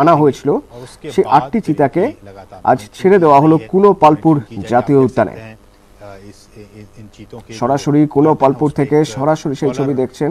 আনা হয়েছিল সেই আটটি চিতাকে আজ ছেড়ে দেওয়া হলো কুলো পালপুর জাতীয় উদ্যানে সরাসরি কুলো পালপুর থেকে সরাসরি সেই ছবি দেখছেন